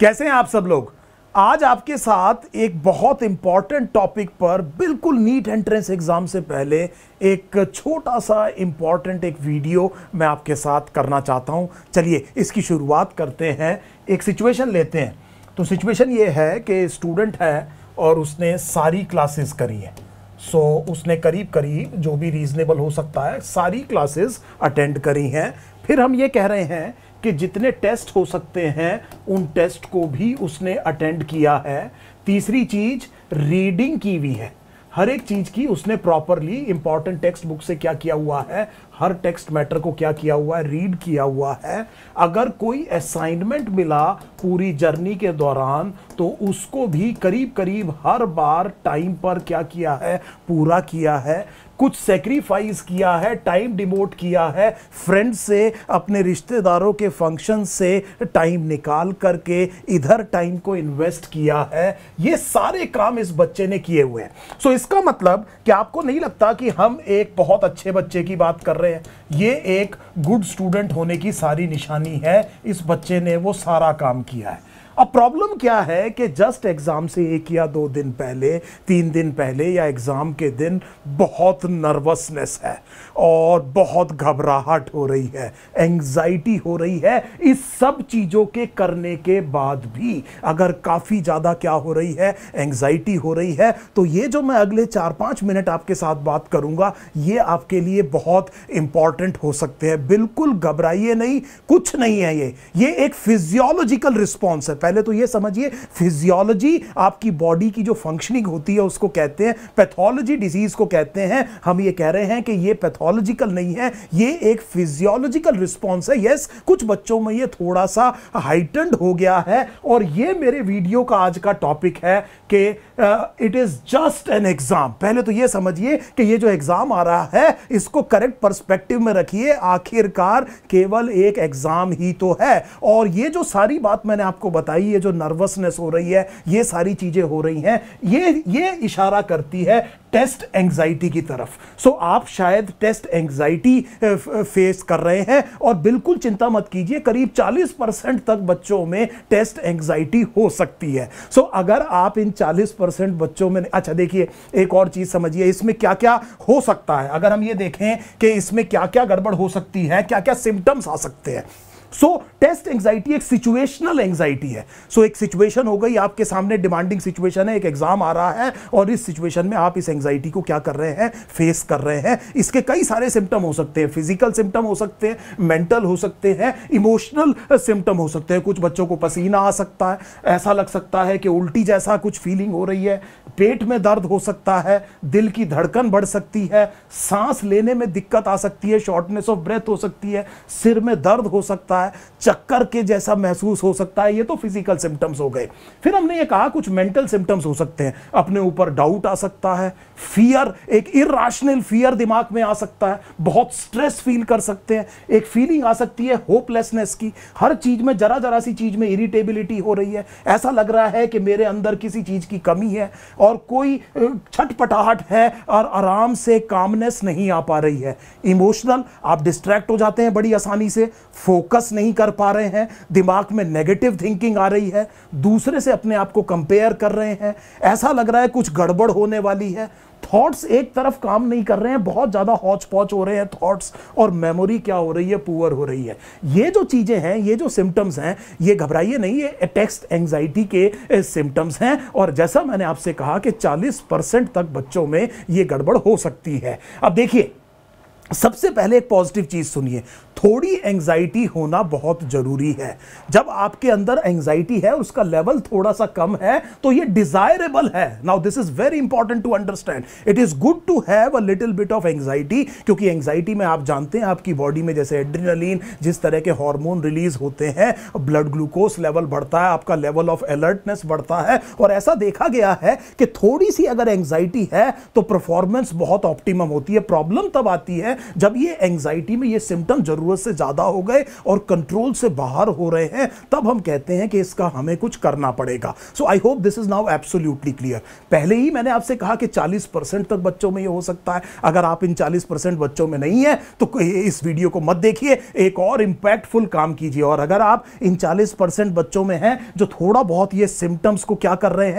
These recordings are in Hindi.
कैसे हैं आप सब लोग आज आपके साथ एक बहुत इंपॉर्टेंट टॉपिक पर बिल्कुल नीट एंट्रेंस एग्ज़ाम से पहले एक छोटा सा इम्पॉर्टेंट एक वीडियो मैं आपके साथ करना चाहता हूं चलिए इसकी शुरुआत करते हैं एक सिचुएशन लेते हैं तो सिचुएशन ये है कि स्टूडेंट है और उसने सारी क्लासेस करी है सो so, उसने करीब करीब जो भी रीज़नेबल हो सकता है सारी क्लासेस अटेंड करी हैं फिर हम ये कह रहे हैं कि जितने टेस्ट हो सकते हैं उन टेस्ट को भी उसने अटेंड किया है तीसरी चीज रीडिंग की भी है हर एक चीज की उसने प्रॉपरली इंपॉर्टेंट टेक्स्ट बुक से क्या किया हुआ है हर टेक्स्ट मैटर को क्या किया हुआ है रीड किया हुआ है अगर कोई असाइनमेंट मिला पूरी जर्नी के दौरान तो उसको भी करीब करीब हर बार टाइम पर क्या किया है पूरा किया है कुछ सेक्रीफाइस किया है टाइम डिमोट किया है फ्रेंड से अपने रिश्तेदारों के फंक्शन से टाइम निकाल करके इधर टाइम को इन्वेस्ट किया है ये सारे काम इस बच्चे ने किए हुए हैं सो so, इसका मतलब कि आपको नहीं लगता कि हम एक बहुत अच्छे बच्चे की बात कर रहे हैं ये एक गुड स्टूडेंट होने की सारी निशानी है इस बच्चे ने वो सारा काम किया है अब प्रॉब्लम क्या है कि जस्ट एग्ज़ाम से एक या दो दिन पहले तीन दिन पहले या एग्ज़ाम के दिन बहुत नर्वसनेस है और बहुत घबराहट हो रही है एंग्जाइटी हो रही है इस सब चीज़ों के करने के बाद भी अगर काफ़ी ज़्यादा क्या हो रही है एंग्जाइटी हो रही है तो ये जो मैं अगले चार पाँच मिनट आपके साथ बात करूँगा ये आपके लिए बहुत इंपॉर्टेंट हो सकते हैं बिल्कुल घबराइए नहीं कुछ नहीं है ये ये एक फिजियोलॉजिकल रिस्पॉन्स है पहले तो ये समझिए फिजियोलॉजी आपकी बॉडी की जो फंक्शनिंग होती है उसको कहते हैं पैथोलॉजी डिजीज को कहते हैं हम ये कह रहे हैं कि ये पैथोलॉजिकल नहीं है ये एक फिजियोलॉजिकल रिस्पॉन्स है यस कुछ बच्चों में ये थोड़ा सा हाइटेंड हो गया है और ये मेरे वीडियो का आज का टॉपिक है कि it is just an exam पहले तो ये समझिए कि ये जो एग्जाम आ रहा है इसको करेक्ट परस्पेक्टिव में रखिए आखिरकार केवल एक एग्जाम ही तो है और ये जो सारी बात मैंने आपको बताई बताई ये जो नर्वसनेस हो रही है ये सारी चीज़ें हो रही हैं ये ये इशारा करती है टेस्ट एंग्जाइटी की तरफ सो so, आप शायद टेस्ट एंग्जाइटी फेस कर रहे हैं और बिल्कुल चिंता मत कीजिए करीब 40 परसेंट तक बच्चों में टेस्ट एंग्जाइटी हो सकती है सो so, अगर आप इन 40 परसेंट बच्चों में अच्छा देखिए एक और चीज़ समझिए इसमें क्या क्या हो सकता है अगर हम ये देखें कि इसमें क्या क्या गड़बड़ हो सकती है क्या क्या सिम्टम्स आ सकते हैं सो टेस्ट एंग्जाइटी एक सिचुएशनल एंग्जाइटी है सो so, एक सिचुएशन हो गई आपके सामने डिमांडिंग सिचुएशन है एक एग्जाम आ रहा है और इस सिचुएशन में आप इस एंग्जाइटी को क्या कर रहे हैं फेस कर रहे हैं इसके कई सारे सिम्टम हो सकते हैं फिजिकल सिम्टम हो सकते हैं मेंटल हो सकते हैं इमोशनल सिम्टम हो सकते हैं कुछ बच्चों को पसीना आ सकता है ऐसा लग सकता है कि उल्टी जैसा कुछ फीलिंग हो रही है पेट में दर्द हो सकता है दिल की धड़कन बढ़ सकती है सांस लेने में दिक्कत आ सकती है शॉर्टनेस ऑफ ब्रेथ हो सकती है सिर में दर्द हो सकता है सकता है चक्कर के जैसा महसूस हो सकता है ये तो फिजिकल सिम्टम्स हो गए फिर हमने ये कहा कुछ मेंटल सिम्टम्स हो सकते हैं अपने ऊपर डाउट आ सकता है फियर एक इराशनल फियर दिमाग में आ सकता है बहुत स्ट्रेस फील कर सकते हैं एक फीलिंग आ सकती है होपलेसनेस की हर चीज में जरा जरा सी चीज में इरिटेबिलिटी हो रही है ऐसा लग रहा है कि मेरे अंदर किसी चीज की कमी है और कोई छटपटाहट है और आराम से कामनेस नहीं आ पा रही है इमोशनल आप डिस्ट्रैक्ट हो जाते हैं बड़ी आसानी से फोकस नहीं कर पा रहे हैं दिमाग में नेगेटिव थिंकिंग आ रही है दूसरे से अपने आप को कंपेयर कर रहे हैं ऐसा लग रहा है कुछ गड़बड़ होने वाली है थॉट्स एक तरफ काम नहीं कर रहे हैं बहुत ज़्यादा हॉच पॉच हो रहे हैं थॉट्स और मेमोरी क्या हो रही है पुअर हो रही है ये जो चीज़ें हैं ये जो सिम्टम्स हैं ये घबराइए नहीं ये टेक्स्ट एंग्जाइटी के सिम्टम्स हैं और जैसा मैंने आपसे कहा कि 40 परसेंट तक बच्चों में ये गड़बड़ हो सकती है अब देखिए सबसे पहले एक पॉजिटिव चीज़ सुनिए थोड़ी एंग्जाइटी होना बहुत ज़रूरी है जब आपके अंदर एंग्जाइटी है उसका लेवल थोड़ा सा कम है तो ये डिज़ायरेबल है now this is very important to understand it is good to have a little bit of anxiety क्योंकि एंग्जाइटी में आप जानते हैं आपकी बॉडी में जैसे एड्रीनलिन जिस तरह के हॉर्मोन रिलीज होते हैं ब्लड ग्लूकोज लेवल बढ़ता है आपका लेवल ऑफ अलर्टनेस बढ़ता है और ऐसा देखा गया है कि थोड़ी सी अगर एंग्जाइटी है तो परफॉर्मेंस बहुत ऑप्टिमम होती है प्रॉब्लम तब आती है हैं जब ये एंग्जाइटी में ये सिम्टम ज़रूरत से ज़्यादा हो गए और कंट्रोल से बाहर हो रहे हैं तब हम कहते हैं कि इसका हमें कुछ करना पड़ेगा so I hope this is now absolutely clear पहले ही मैंने आपसे कहा कि 40 परसेंट तक बच्चों में ये हो सकता है अगर आप इन 40 परसेंट बच्चों में नहीं है तो इस वीडियो को मत देखिए एक और इम्पैक्टफुल काम कीजिए और अगर आप इन 40 परसेंट बच्चों में हैं जो थोड़ा बहुत ये सिम्टम्स को क्या कर रहे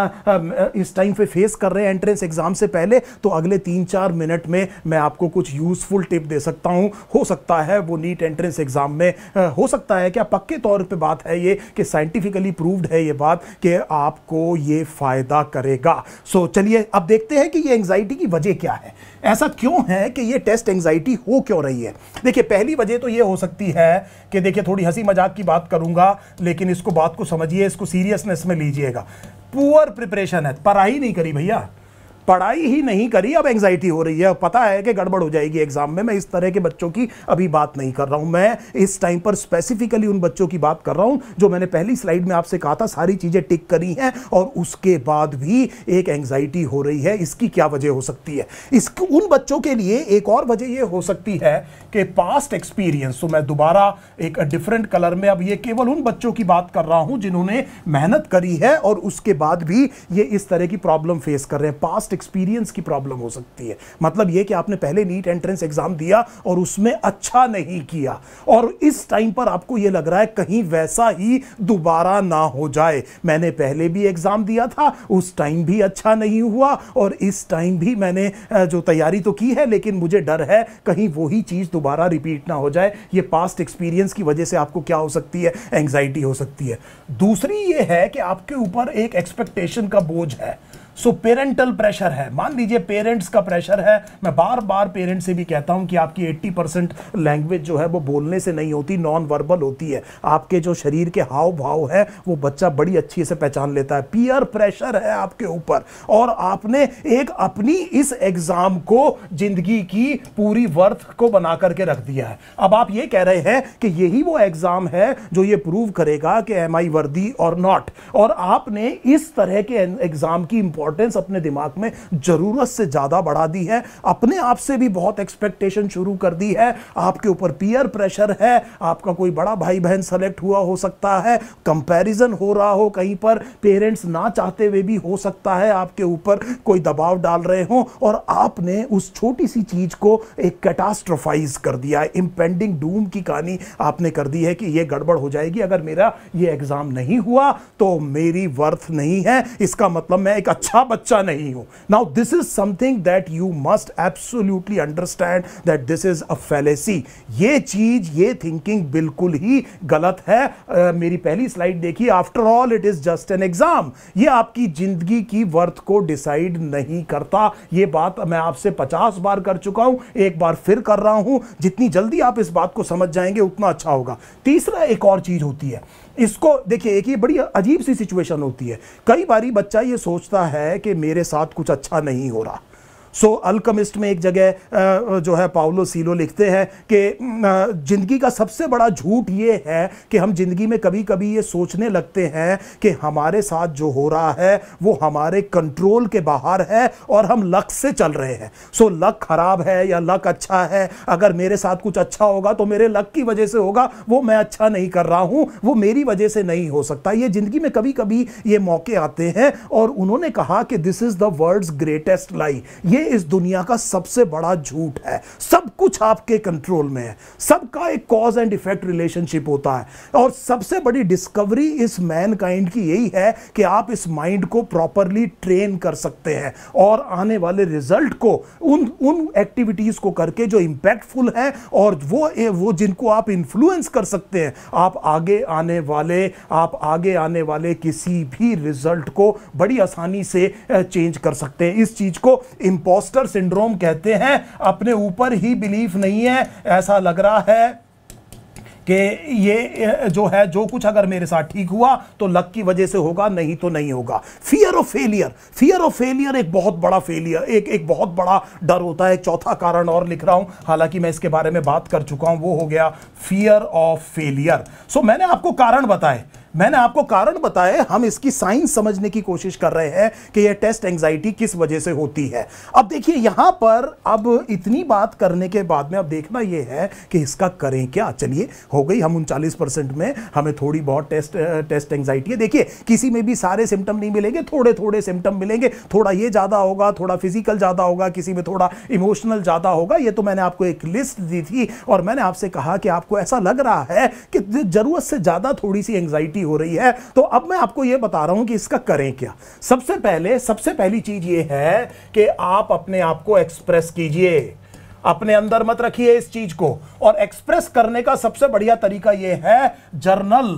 हैं इस टाइम पे फेस कर रहे हैं एंट्रेंस एग्जाम से पहले तो अगले तीन चार मिनट में मैं आपको कुछ कुछ यूज़फुल टिप दे सकता हूँ हो सकता है वो नीट एंट्रेंस एग्ज़ाम में हो सकता है क्या पक्के तौर पे बात है ये कि साइंटिफिकली प्रूव्ड है ये बात कि आपको ये फ़ायदा करेगा सो चलिए अब देखते हैं कि ये एंगजाइटी की वजह क्या है ऐसा क्यों है कि ये टेस्ट एंग्जाइटी हो क्यों रही है देखिए पहली वजह तो ये हो सकती है कि देखिए थोड़ी हंसी मजाक की बात करूंगा लेकिन इसको बात को समझिए इसको सीरियसनेस में लीजिएगा पुअर प्रिपरेशन है पढ़ाई नहीं करी भैया पढ़ाई ही नहीं करी अब एंग्जाइटी हो रही है पता है कि गड़बड़ हो जाएगी एग्जाम में मैं इस तरह के बच्चों की अभी बात नहीं कर रहा हूँ मैं इस टाइम पर स्पेसिफिकली उन बच्चों की बात कर रहा हूँ जो मैंने पहली स्लाइड में आपसे कहा था सारी चीज़ें टिक करी हैं और उसके बाद भी एक एंग्जाइटी हो रही है इसकी क्या वजह हो सकती है इस उन बच्चों के लिए एक और वजह यह हो सकती है कि पास्ट एक्सपीरियंस तो मैं दोबारा एक डिफरेंट कलर में अब ये केवल उन बच्चों की बात कर रहा हूँ जिन्होंने मेहनत करी है और उसके बाद भी ये इस तरह की प्रॉब्लम फेस कर रहे हैं पास्ट पास्ट एक्सपीरियंस की प्रॉब्लम हो सकती है मतलब ये कि आपने पहले नीट एंट्रेंस एग्जाम दिया और उसमें अच्छा नहीं किया और इस टाइम पर आपको ये लग रहा है कहीं वैसा ही दोबारा ना हो जाए मैंने पहले भी एग्जाम दिया था उस टाइम भी अच्छा नहीं हुआ और इस टाइम भी मैंने जो तैयारी तो की है लेकिन मुझे डर है कहीं वही चीज़ दोबारा रिपीट ना हो जाए ये पास्ट एक्सपीरियंस की वजह से आपको क्या हो सकती है एंग्जाइटी हो सकती है दूसरी ये है कि आपके ऊपर एक एक्सपेक्टेशन का बोझ है सो पेरेंटल प्रेशर है मान लीजिए पेरेंट्स का प्रेशर है मैं बार बार पेरेंट्स से भी कहता हूं कि आपकी 80 परसेंट लैंग्वेज जो है वो बोलने से नहीं होती नॉन वर्बल होती है आपके जो शरीर के हाव भाव है वो बच्चा बड़ी अच्छी से पहचान लेता है पीयर प्रेशर है आपके ऊपर और आपने एक अपनी इस एग्ज़ाम को जिंदगी की पूरी वर्थ को बना करके रख दिया है अब आप ये कह रहे हैं कि यही वो एग्ज़ाम है जो ये प्रूव करेगा कि एम आई वर्दी और नॉट और आपने इस तरह के एग्ज़ाम की इंपॉर्टेंस अपने दिमाग में ज़रूरत से ज़्यादा बढ़ा दी है अपने आप से भी बहुत एक्सपेक्टेशन शुरू कर दी है आपके ऊपर पीयर प्रेशर है आपका कोई बड़ा भाई बहन सेलेक्ट हुआ हो सकता है कंपेरिजन हो रहा हो कहीं पर पेरेंट्स ना चाहते हुए भी हो सकता है आपके ऊपर कोई दबाव डाल रहे हो और आपने उस छोटी सी चीज़ को एक कैटास्ट्रोफाइज कर दिया है इम्पेंडिंग डूम की कहानी आपने कर दी है कि ये गड़बड़ हो जाएगी अगर मेरा ये एग्ज़ाम नहीं हुआ तो मेरी वर्थ नहीं है इसका मतलब मैं एक अच्छा अच्छा बच्चा नहीं हूं now this is something that you must absolutely understand that this is a fallacy ये चीज ये थिंकिंग बिल्कुल ही गलत है uh, मेरी पहली स्लाइड देखी after all it is just an exam ये आपकी जिंदगी की वर्थ को डिसाइड नहीं करता ये बात मैं आपसे पचास बार कर चुका हूं एक बार फिर कर रहा हूं जितनी जल्दी आप इस बात को समझ जाएंगे उतना अच्छा होगा तीसरा एक और चीज होती है इसको देखिए एक ये बड़ी अजीब सी सिचुएशन होती है कई बारी बच्चा ये सोचता है कि मेरे साथ कुछ अच्छा नहीं हो रहा सो so, अल्कमिस्ट में एक जगह जो है पाउलो सीलो लिखते हैं कि जिंदगी का सबसे बड़ा झूठ ये है कि हम जिंदगी में कभी कभी ये सोचने लगते हैं कि हमारे साथ जो हो रहा है वो हमारे कंट्रोल के बाहर है और हम लक से चल रहे हैं सो so, लक खराब है या लक अच्छा है अगर मेरे साथ कुछ अच्छा होगा तो मेरे लक की वजह से होगा वो मैं अच्छा नहीं कर रहा हूँ वो मेरी वजह से नहीं हो सकता ये जिंदगी में कभी कभी ये मौके आते हैं और उन्होंने कहा कि this is the world's greatest lie ये इस दुनिया का सबसे बड़ा झूठ है सब कुछ आपके कंट्रोल में है सबका एक कॉज एंड इफेक्ट रिलेशनशिप होता है और सबसे बड़ी डिस्कवरी इस मैन काइंड की यही है कि आप इस माइंड को प्रॉपरली ट्रेन कर सकते हैं और आने वाले रिजल्ट को उन उन एक्टिविटीज़ को करके जो इम्पैक्टफुल है और वो ए, वो जिनको आप इन्फ्लुएंस कर सकते हैं आप आगे आने वाले आप आगे आने वाले किसी भी रिजल्ट को बड़ी आसानी से चेंज कर सकते हैं इस चीज़ को इम्पोर्ट इंपोस्टर सिंड्रोम कहते हैं अपने ऊपर ही बिलीफ नहीं है ऐसा लग रहा है कि ये जो है जो कुछ अगर मेरे साथ ठीक हुआ तो लक की वजह से होगा नहीं तो नहीं होगा fear of failure fear of failure एक बहुत बड़ा फेलियर एक एक बहुत बड़ा डर होता है एक चौथा कारण और लिख रहा हूं हालांकि मैं इसके बारे में बात कर चुका हूं वो हो गया फियर ऑफ फेलियर सो मैंने आपको कारण बताए मैंने आपको कारण बताए हम इसकी साइंस समझने की कोशिश कर रहे हैं कि यह टेस्ट एंग्जाइटी किस वजह से होती है अब देखिए यहां पर अब इतनी बात करने के बाद में अब देखना यह है कि इसका करें क्या चलिए हो गई हम उनचालीस परसेंट में हमें थोड़ी बहुत टेस्ट टेस्ट एंग्जाइटी है देखिए किसी में भी सारे सिम्टम नहीं मिलेंगे थोड़े थोड़े सिम्टम मिलेंगे थोड़ा ये ज़्यादा होगा थोड़ा फिजिकल ज़्यादा होगा किसी में थोड़ा इमोशनल ज़्यादा होगा ये तो मैंने आपको एक लिस्ट दी थी और मैंने आपसे कहा कि आपको ऐसा लग रहा है कि ज़रूरत से ज़्यादा थोड़ी सी एंग्जाइटी की हो रही है तो अब मैं आपको यह बता रहा हूं कि इसका करें क्या सबसे पहले सबसे पहली चीज यह है कि आप अपने आप को एक्सप्रेस कीजिए अपने अंदर मत रखिए इस चीज को और एक्सप्रेस करने का सबसे बढ़िया तरीका यह है जर्नल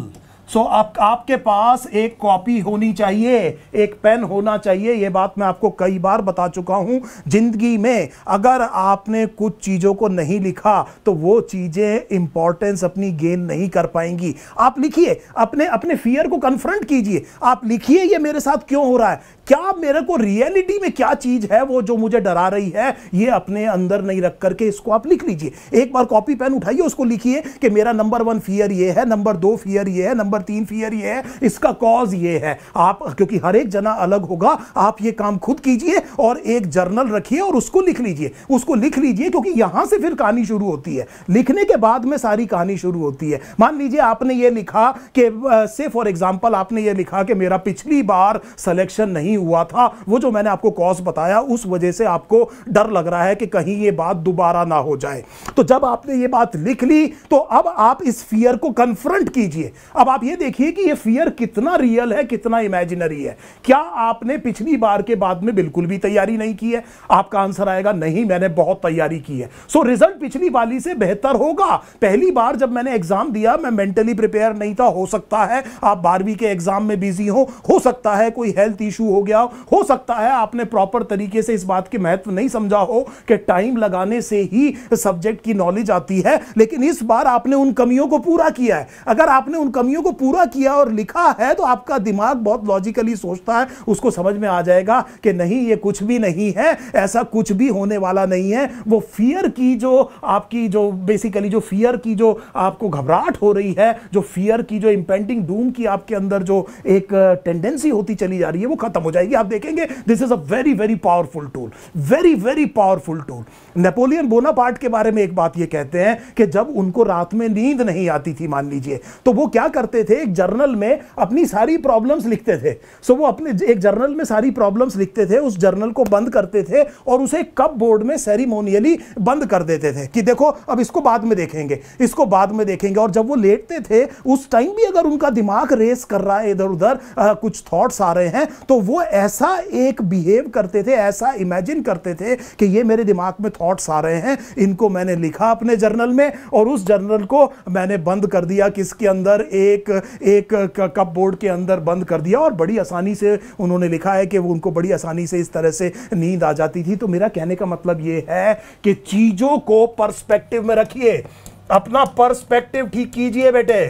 सो so, आप आपके पास एक कॉपी होनी चाहिए एक पेन होना चाहिए ये बात मैं आपको कई बार बता चुका हूँ ज़िंदगी में अगर आपने कुछ चीज़ों को नहीं लिखा तो वो चीज़ें इंपॉर्टेंस अपनी गेन नहीं कर पाएंगी आप लिखिए अपने अपने फियर को कन्फ्रंट कीजिए आप लिखिए ये मेरे साथ क्यों हो रहा है क्या मेरे को रियलिटी में क्या चीज है वो जो मुझे डरा रही है ये अपने अंदर नहीं रख करके इसको आप लिख लीजिए एक बार कॉपी पेन उठाइए उसको लिखिए कि मेरा नंबर वन फियर ये है नंबर दो फियर ये है नंबर तीन फियर ये है इसका कॉज ये है आप क्योंकि हर एक जना अलग होगा आप ये काम खुद कीजिए और एक जर्नल रखिए और उसको लिख लीजिए उसको लिख लीजिए क्योंकि यहां से फिर कहानी शुरू होती है लिखने के बाद में सारी कहानी शुरू होती है मान लीजिए आपने ये लिखा कि से फॉर एग्जाम्पल आपने ये लिखा कि मेरा पिछली बार सलेक्शन नहीं नहीं हुआ था वो जो मैंने आपको कॉज बताया उस वजह से आपको डर लग रहा है कि कहीं ये बात दोबारा ना हो जाए तो जब आपने ये बात लिख ली तो अब आप इस फियर को कन्फ्रंट कीजिए अब आप ये देखिए कि ये फियर कितना रियल है कितना इमेजिनरी है क्या आपने पिछली बार के बाद में बिल्कुल भी तैयारी नहीं की है आपका आंसर आएगा नहीं मैंने बहुत तैयारी की है सो so, रिजल्ट पिछली वाली से बेहतर होगा पहली बार जब मैंने एग्जाम दिया मैं मेंटली प्रिपेयर नहीं था हो सकता है आप बारहवीं के एग्जाम में बिजी हो हो सकता है कोई हेल्थ इशू हो गया हो सकता है आपने प्रॉपर तरीके से इस बात के महत्व नहीं समझा हो कि टाइम लगाने से ही सब्जेक्ट की नॉलेज आती है लेकिन इस बार आपने उन कमियों को पूरा किया है अगर आपने उन कमियों को पूरा किया और लिखा है तो आपका दिमाग बहुत लॉजिकली सोचता है उसको समझ में आ जाएगा कि नहीं ये कुछ भी नहीं है ऐसा कुछ भी होने वाला नहीं है वो फियर की जो आपकी जो बेसिकली जो फियर की जो आपको घबराहट हो रही है जो फियर की जो इम्पेंडिंग डूम की आपके अंदर जो एक टेंडेंसी होती चली जा रही है वो खत्म हो जाएगी आप देखेंगे this is a very very powerful tool very very powerful tool Napoleon Bonaparte के बारे में एक बात ये कहते हैं कि जब उनको रात में नींद नहीं आती थी मान लीजिए तो वो क्या करते थे एक जर्नल में अपनी सारी प्रॉब्लम्स लिखते थे सो so वो अपने एक जर्नल में सारी प्रॉब्लम्स लिखते थे उस जर्नल को बंद करते थे और उसे कप बोर्ड में सेरिमोनियली बंद कर देते थे कि देखो अब इसको बाद में देखेंगे इसको बाद में देखेंगे और जब वो लेटते थे उस टाइम भी अगर उनका दिमाग रेस कर रहा है इधर उधर कुछ थॉट्स आ रहे हैं तो वो ऐसा एक बिहेव करते थे ऐसा इमेजिन करते थे कि ये मेरे दिमाग में थॉट्स आ रहे हैं इनको मैंने लिखा अपने जर्नल में और उस जर्नल को मैंने बंद कर दिया किसके अंदर एक एक कप बोर्ड के अंदर बंद कर दिया और बड़ी आसानी से उन्होंने लिखा है कि वो उनको बड़ी आसानी से इस तरह से नींद आ जाती थी तो मेरा कहने का मतलब ये है कि चीज़ों को पर्सपेक्टिव में रखिए अपना पर्सपेक्टिव ठीक कीजिए बेटे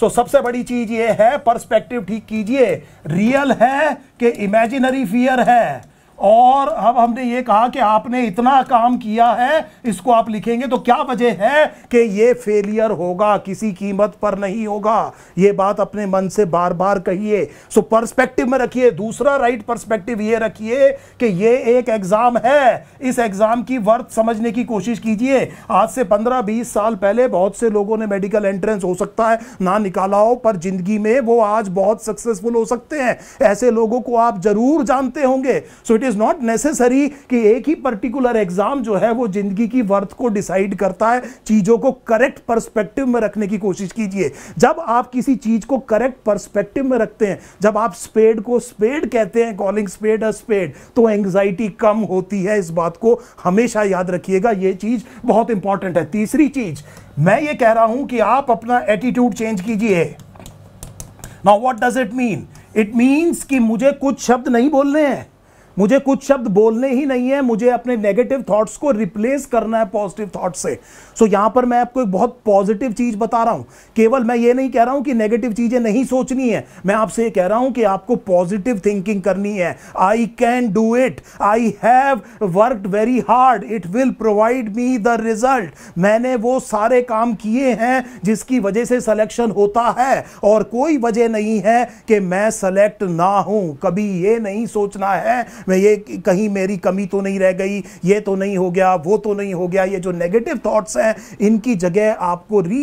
सो so, सबसे बड़ी चीज ये है पर्सपेक्टिव ठीक कीजिए रियल है कि इमेजिनरी फियर है और अब हमने ये कहा कि आपने इतना काम किया है इसको आप लिखेंगे तो क्या वजह है कि ये फेलियर होगा किसी कीमत पर नहीं होगा ये बात अपने मन से बार बार कहिए सो पर्सपेक्टिव में रखिए दूसरा राइट पर्सपेक्टिव ये रखिए कि ये एक एग्ज़ाम है इस एग्ज़ाम की वर्थ समझने की कोशिश कीजिए आज से पंद्रह बीस साल पहले बहुत से लोगों ने मेडिकल एंट्रेंस हो सकता है ना निकाला हो पर ज़िंदगी में वो आज बहुत सक्सेसफुल हो सकते हैं ऐसे लोगों को आप ज़रूर जानते होंगे so it is not necessary कि एक ही पर्टिकुलर एग्जाम जो है वो जिंदगी की वर्थ को डिसाइड करता है चीजों को करेक्ट परस्पेक्टिव में रखने की कोशिश कीजिए जब आप किसी चीज को करेक्ट परस्पेक्टिव में रखते हैं जब आप स्पेड को स्पेड कहते हैं कॉलिंग स्पेड अ स्पेड तो एंग्जाइटी कम होती है इस बात को हमेशा याद रखिएगा ये चीज बहुत इंपॉर्टेंट है तीसरी चीज मैं ये कह रहा हूं कि आप अपना एटीट्यूड चेंज कीजिए now what does it mean it means कि मुझे कुछ शब्द नहीं बोलने हैं मुझे कुछ शब्द बोलने ही नहीं है मुझे अपने नेगेटिव थॉट्स को रिप्लेस करना है पॉजिटिव थॉट्स से सो so, यहाँ पर मैं आपको एक बहुत पॉजिटिव चीज़ बता रहा हूँ केवल मैं ये नहीं कह रहा हूँ कि नेगेटिव चीज़ें नहीं सोचनी है मैं आपसे ये कह रहा हूँ कि आपको पॉजिटिव थिंकिंग करनी है I can do it I have worked very hard it will provide me the result मैंने वो सारे काम किए हैं जिसकी वजह से सिलेक्शन होता है और कोई वजह नहीं है कि मैं सेलेक्ट ना हूं कभी ये नहीं सोचना है मैं ये कहीं मेरी कमी तो नहीं रह गई ये तो नहीं हो गया वो तो नहीं हो गया ये जो नेगेटिव थाट्स हैं इनकी जगह आपको री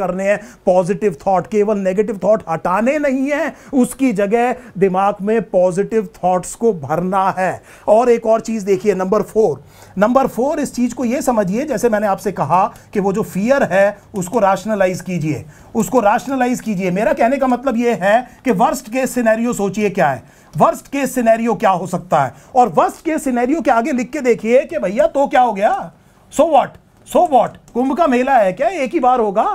करने हैं पॉजिटिव थाट केवल नेगेटिव थाट हटाने नहीं है उसकी जगह दिमाग में पॉजिटिव थाट्स को भरना है और एक और चीज़ देखिए नंबर फोर नंबर फोर इस चीज़ को ये समझिए जैसे मैंने आपसे कहा कि वो जो फियर है उसको राशनलाइज कीजिए उसको राशनलाइज कीजिए मेरा कहने का मतलब ये है कि वर्स्ट केस सिनेरियो सोचिए क्या है वर्स्ट केस सिनेरियो क्या हो सकता सकता है और वर्ष के सिनेरियो के आगे लिख के देखिए कि भैया तो क्या हो गया सो वॉट सो वॉट कुंभ का मेला है क्या एक ही बार होगा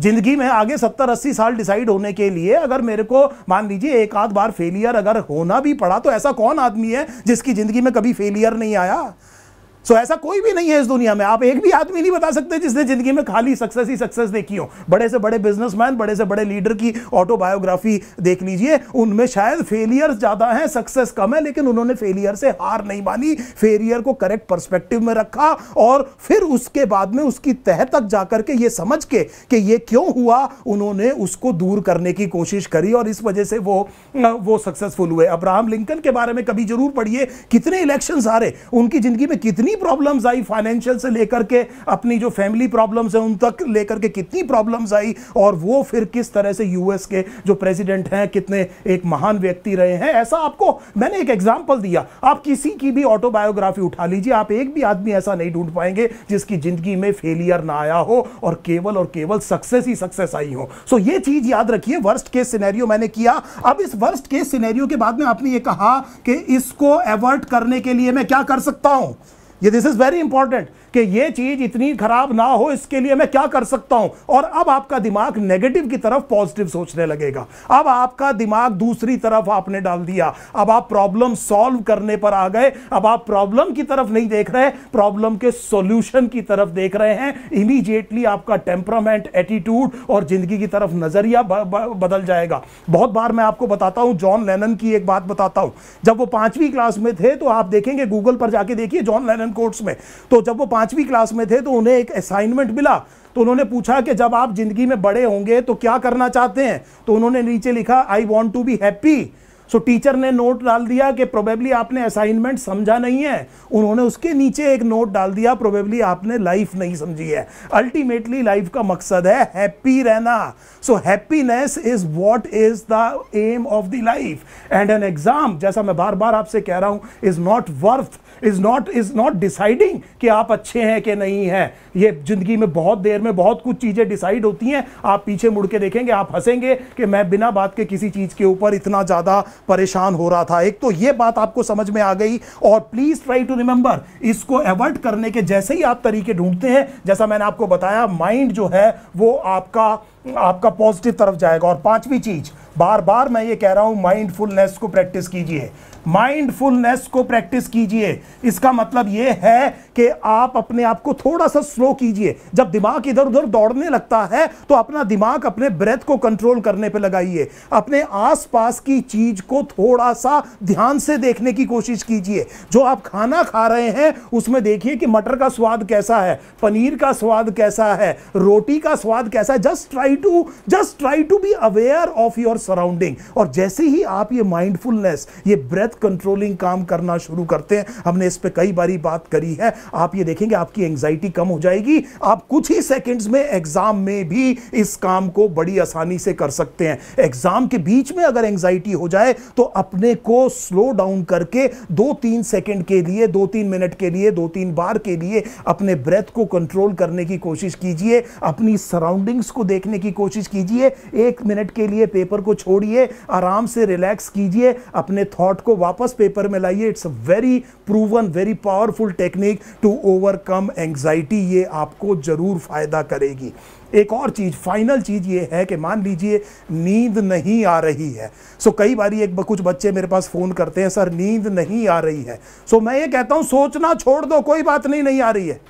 जिंदगी में आगे सत्तर अस्सी साल डिसाइड होने के लिए अगर मेरे को मान लीजिए एक आध बार फेलियर अगर होना भी पड़ा तो ऐसा कौन आदमी है जिसकी जिंदगी में कभी फेलियर नहीं आया सो so, ऐसा कोई भी नहीं है इस दुनिया में आप एक भी आदमी नहीं बता सकते जिसने जिंदगी में खाली सक्सेस ही सक्सेस देखी हो बड़े से बड़े बिजनेसमैन बड़े से बड़े लीडर की ऑटोबायोग्राफी देख लीजिए उनमें शायद फेलियर ज्यादा है सक्सेस कम है लेकिन उन्होंने फेलियर से हार नहीं मानी फेलियर को करेक्ट परस्पेक्टिव में रखा और फिर उसके बाद में उसकी तह तक जाकर के ये समझ के कि ये क्यों हुआ उन्होंने उसको दूर करने की कोशिश करी और इस वजह से वो वो सक्सेसफुल हुए अब्राहम लिंकन के बारे में कभी जरूर पढ़िए कितने आ हारे उनकी जिंदगी में कितनी प्रॉब्लम्स आई फाइनेंशियल से लेकर के अपनी जो फैमिली प्रॉब्लम्स हैं उन तक लेकर के कितनी प्रॉब्लम्स आई और वो फिर किस तरह से यूएस के जो प्रेसिडेंट हैं कितने एक महान व्यक्ति रहे हैं ऐसा आपको मैंने एक एग्जाम्पल दिया आप किसी की भी ऑटोबायोग्राफी उठा लीजिए आप एक भी आदमी ऐसा नहीं ढूंढ पाएंगे जिसकी जिंदगी में फेलियर ना आया हो और केवल और केवल सक्सेस ही सक्सेस आई हो सो ये चीज याद रखिए वर्स्ट केस सिनेरियो मैंने किया अब इस वर्स्ट केस सिनेरियो के बाद में आपने ये कहा कि इसको एवर्ट करने के लिए मैं क्या कर सकता हूं ये दिस इज़ वेरी इंपॉर्टेंट कि ये चीज़ इतनी ख़राब ना हो इसके लिए मैं क्या कर सकता हूं और अब आपका दिमाग नेगेटिव की तरफ पॉजिटिव सोचने लगेगा अब आपका दिमाग दूसरी तरफ आपने डाल दिया अब आप प्रॉब्लम सॉल्व करने पर आ गए अब आप प्रॉब्लम की तरफ नहीं देख रहे प्रॉब्लम के सॉल्यूशन की तरफ देख रहे हैं इमीजिएटली आपका टेम्परामेंट एटीट्यूड और ज़िंदगी की तरफ नज़रिया बदल जाएगा बहुत बार मैं आपको बताता हूं जॉन लेनन की एक बात बताता हूं जब वो पांचवी क्लास में थे तो आप देखेंगे गूगल पर जाके देखिए जॉन लेनन फॉरेन कोर्ट्स में तो जब वो पांचवी क्लास में थे तो उन्हें एक असाइनमेंट मिला तो उन्होंने पूछा कि जब आप जिंदगी में बड़े होंगे तो क्या करना चाहते हैं तो उन्होंने नीचे लिखा I want to be happy so teacher ने नोट डाल दिया कि प्रोबेबली आपने असाइनमेंट समझा नहीं है उन्होंने उसके नीचे एक नोट डाल दिया प्रोबेबली आपने लाइफ नहीं समझी है अल्टीमेटली लाइफ का मकसद है हैप्पी रहना so happiness is what is the aim of the life and an exam जैसा मैं बार बार आपसे कह रहा हूं is not worth is not is not deciding कि आप अच्छे हैं कि नहीं हैं ये ज़िंदगी में बहुत देर में बहुत कुछ चीज़ें डिसाइड होती हैं आप पीछे मुड़ के देखेंगे आप हंसेंगे कि मैं बिना बात के किसी चीज़ के ऊपर इतना ज़्यादा परेशान हो रहा था एक तो ये बात आपको समझ में आ गई और प्लीज़ ट्राई टू रिमेंबर इसको अवॉइड करने के जैसे ही आप तरीके ढूंढते हैं जैसा मैंने आपको बताया माइंड जो है वो आपका आपका पॉजिटिव तरफ जाएगा और पांचवी चीज़ बार बार मैं ये कह रहा हूँ माइंडफुलनेस को प्रैक्टिस कीजिए माइंडफुलनेस को प्रैक्टिस कीजिए इसका मतलब यह है कि आप अपने आप को थोड़ा सा स्लो कीजिए जब दिमाग इधर उधर दौड़ने लगता है तो अपना दिमाग अपने ब्रेथ को कंट्रोल करने पर लगाइए अपने आसपास की चीज को थोड़ा सा ध्यान से देखने की कोशिश कीजिए जो आप खाना खा रहे हैं उसमें देखिए कि मटर का स्वाद कैसा है पनीर का स्वाद कैसा है रोटी का स्वाद कैसा है just try to just try to be aware of your surrounding और जैसे ही आप ये माइंडफुलनेस ये ब्रेथ शायद कंट्रोलिंग काम करना शुरू करते हैं हमने इस पर कई बारी बात करी है आप ये देखेंगे आपकी एंग्जाइटी कम हो जाएगी आप कुछ ही सेकेंड्स में एग्जाम में भी इस काम को बड़ी आसानी से कर सकते हैं एग्जाम के बीच में अगर एंग्जाइटी हो जाए तो अपने को स्लो डाउन करके दो तीन सेकेंड के लिए दो तीन मिनट के लिए दो तीन बार के लिए अपने ब्रेथ को कंट्रोल करने की कोशिश कीजिए अपनी सराउंडिंग्स को देखने की कोशिश कीजिए एक मिनट के लिए पेपर को छोड़िए आराम से रिलैक्स कीजिए अपने थॉट को वापस पेपर में लाइए it's a very proven very powerful technique to overcome anxiety ये आपको ज़रूर फ़ायदा करेगी एक और चीज़ फाइनल चीज़ ये है कि मान लीजिए नींद नहीं आ रही है सो कई बार एक कुछ बच्चे मेरे पास फ़ोन करते हैं सर नींद नहीं आ रही है सो मैं ये कहता हूँ सोचना छोड़ दो कोई बात नहीं नहीं आ रही है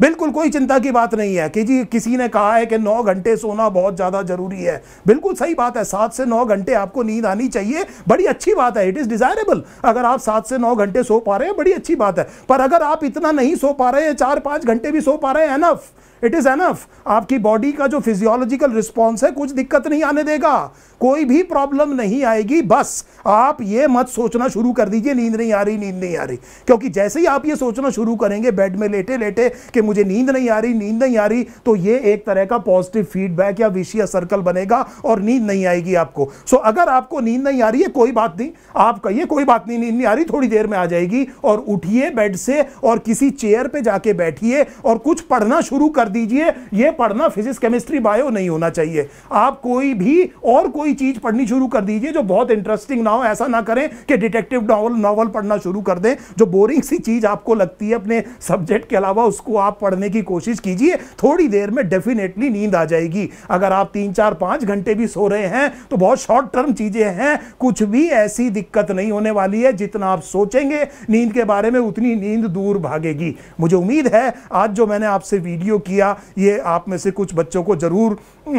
बिल्कुल कोई चिंता की बात नहीं है कि जी किसी ने कहा है कि नौ घंटे सोना बहुत ज़्यादा ज़रूरी है बिल्कुल सही बात है सात से नौ घंटे आपको नींद आनी चाहिए बड़ी अच्छी बात है इट इज़ डिज़ायरेबल अगर आप सात से नौ घंटे सो पा रहे हैं बड़ी अच्छी बात है पर अगर आप इतना नहीं सो पा रहे हैं चार पाँच घंटे भी सो पा रहे हैं एनफ इट इज़ एनफ आपकी बॉडी का जो फिजियोलॉजिकल रिस्पॉन्स है कुछ दिक्कत नहीं आने देगा कोई भी प्रॉब्लम नहीं आएगी बस आप ये मत सोचना शुरू कर दीजिए नींद नहीं आ रही नींद नहीं आ रही क्योंकि जैसे ही आप ये सोचना शुरू करेंगे बेड में लेटे लेटे कि मुझे नींद नहीं आ रही नींद नहीं आ रही तो ये एक तरह का पॉजिटिव फीडबैक या विषय सर्कल बनेगा और नींद नहीं आएगी आपको सो so, अगर आपको नींद नहीं आ रही है कोई बात नहीं आप कहिए कोई बात नहीं नींद नहीं आ रही थोड़ी देर में आ जाएगी और उठिए बेड से और किसी चेयर पर जाके बैठिए और कुछ पढ़ना शुरू कर कर दीजिए ये पढ़ना फिजिक्स केमिस्ट्री बायो नहीं होना चाहिए आप कोई भी और कोई चीज़ पढ़नी शुरू कर दीजिए जो बहुत इंटरेस्टिंग ना हो ऐसा ना करें कि डिटेक्टिव नावल नावल पढ़ना शुरू कर दें जो बोरिंग सी चीज़ आपको लगती है अपने सब्जेक्ट के अलावा उसको आप पढ़ने की कोशिश कीजिए थोड़ी देर में डेफिनेटली नींद आ जाएगी अगर आप तीन चार पाँच घंटे भी सो रहे हैं तो बहुत शॉर्ट टर्म चीज़ें हैं कुछ भी ऐसी दिक्कत नहीं होने वाली है जितना आप सोचेंगे नींद के बारे में उतनी नींद दूर भागेगी मुझे उम्मीद है आज जो मैंने आपसे वीडियो किया किया ये आप में से कुछ बच्चों को जरूर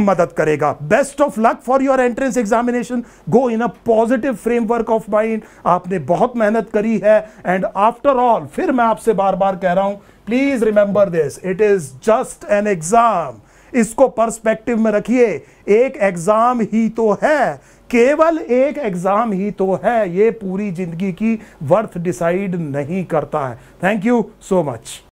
मदद करेगा best of luck for your entrance examination go in a positive framework of mind आपने बहुत मेहनत करी है एंड आफ्टर ऑल फिर मैं आपसे बार बार कह रहा हूं please remember this it is just an exam इसको पर्सपेक्टिव में रखिए एक एग्जाम ही तो है केवल एक एग्जाम ही तो है ये पूरी जिंदगी की वर्थ डिसाइड नहीं करता है थैंक यू सो मच